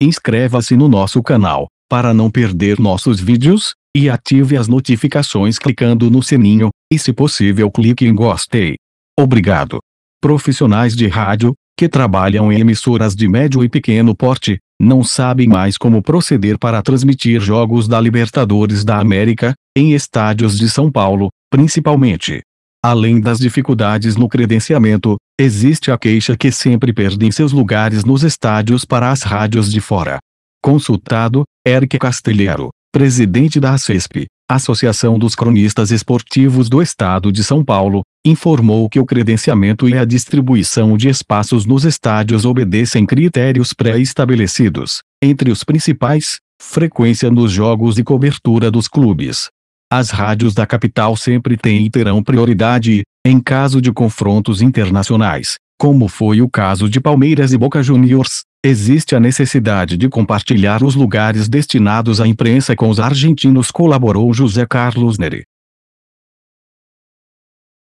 Inscreva-se no nosso canal, para não perder nossos vídeos, e ative as notificações clicando no sininho, e se possível clique em gostei. Obrigado. Profissionais de rádio, que trabalham em emissoras de médio e pequeno porte, não sabem mais como proceder para transmitir jogos da Libertadores da América, em estádios de São Paulo, principalmente. Além das dificuldades no credenciamento, existe a queixa que sempre perdem seus lugares nos estádios para as rádios de fora. Consultado, Eric Castelheiro, presidente da ACESP, Associação dos Cronistas Esportivos do Estado de São Paulo, informou que o credenciamento e a distribuição de espaços nos estádios obedecem critérios pré-estabelecidos, entre os principais, frequência nos jogos e cobertura dos clubes, as rádios da capital sempre têm e terão prioridade, em caso de confrontos internacionais, como foi o caso de Palmeiras e Boca Juniors, existe a necessidade de compartilhar os lugares destinados à imprensa com os argentinos colaborou José Carlos Neri.